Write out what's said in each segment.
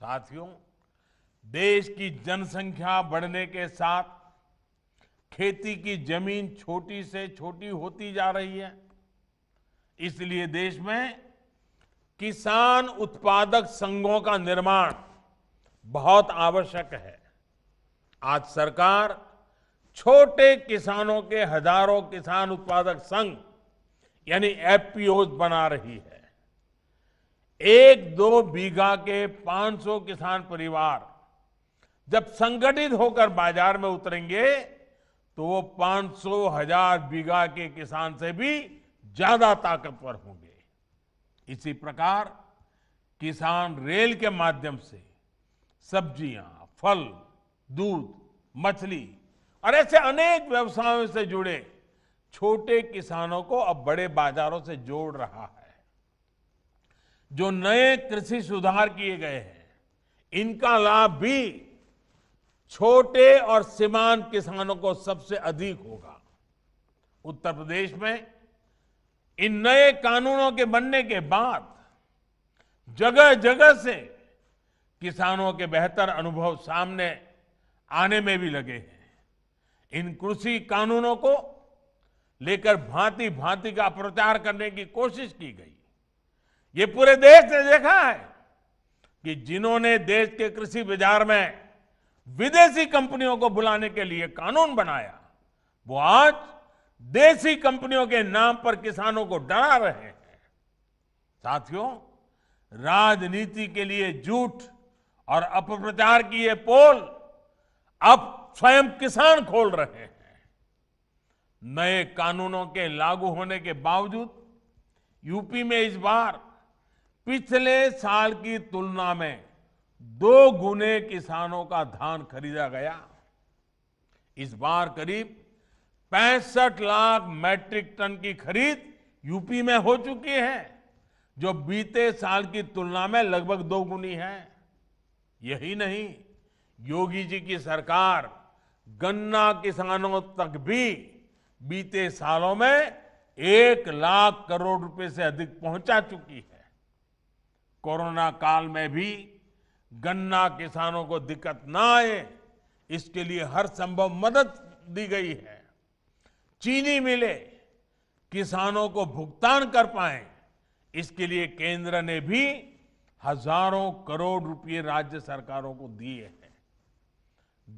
साथियों देश की जनसंख्या बढ़ने के साथ खेती की जमीन छोटी से छोटी होती जा रही है इसलिए देश में किसान उत्पादक संघों का निर्माण बहुत आवश्यक है आज सरकार छोटे किसानों के हजारों किसान उत्पादक संघ यानी एफपीओ बना रही है एक दो बीघा के 500 किसान परिवार जब संगठित होकर बाजार में उतरेंगे तो वो 500 हजार बीघा के किसान से भी ज्यादा ताकतवर होंगे इसी प्रकार किसान रेल के माध्यम से सब्जियां फल दूध मछली और ऐसे अनेक व्यवसायों से जुड़े छोटे किसानों को अब बड़े बाजारों से जोड़ रहा है जो नए कृषि सुधार किए गए हैं इनका लाभ भी छोटे और सीमांत किसानों को सबसे अधिक होगा उत्तर प्रदेश में इन नए कानूनों के बनने के बाद जगह जगह से किसानों के बेहतर अनुभव सामने आने में भी लगे हैं इन कृषि कानूनों को लेकर भांति भांति का प्रचार करने की कोशिश की गई ये पूरे देश ने देखा है कि जिन्होंने देश के कृषि बाजार में विदेशी कंपनियों को बुलाने के लिए कानून बनाया वो आज देशी कंपनियों के नाम पर किसानों को डरा रहे हैं साथियों राजनीति के लिए झूठ और अपप्रचार की ये पोल अब स्वयं किसान खोल रहे हैं नए कानूनों के लागू होने के बावजूद यूपी में इस बार पिछले साल की तुलना में दो गुने किसानों का धान खरीदा गया इस बार करीब पैंसठ लाख मैट्रिक टन की खरीद यूपी में हो चुकी है जो बीते साल की तुलना में लगभग दो गुनी है यही नहीं योगी जी की सरकार गन्ना किसानों तक भी बीते सालों में एक लाख करोड़ रुपए से अधिक पहुंचा चुकी है कोरोना काल में भी गन्ना किसानों को दिक्कत ना आए इसके लिए हर संभव मदद दी गई है चीनी मिले किसानों को भुगतान कर पाए इसके लिए केंद्र ने भी हजारों करोड़ रुपए राज्य सरकारों को दिए हैं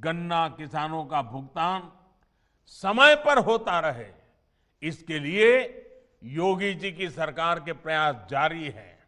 गन्ना किसानों का भुगतान समय पर होता रहे इसके लिए योगी जी की सरकार के प्रयास जारी हैं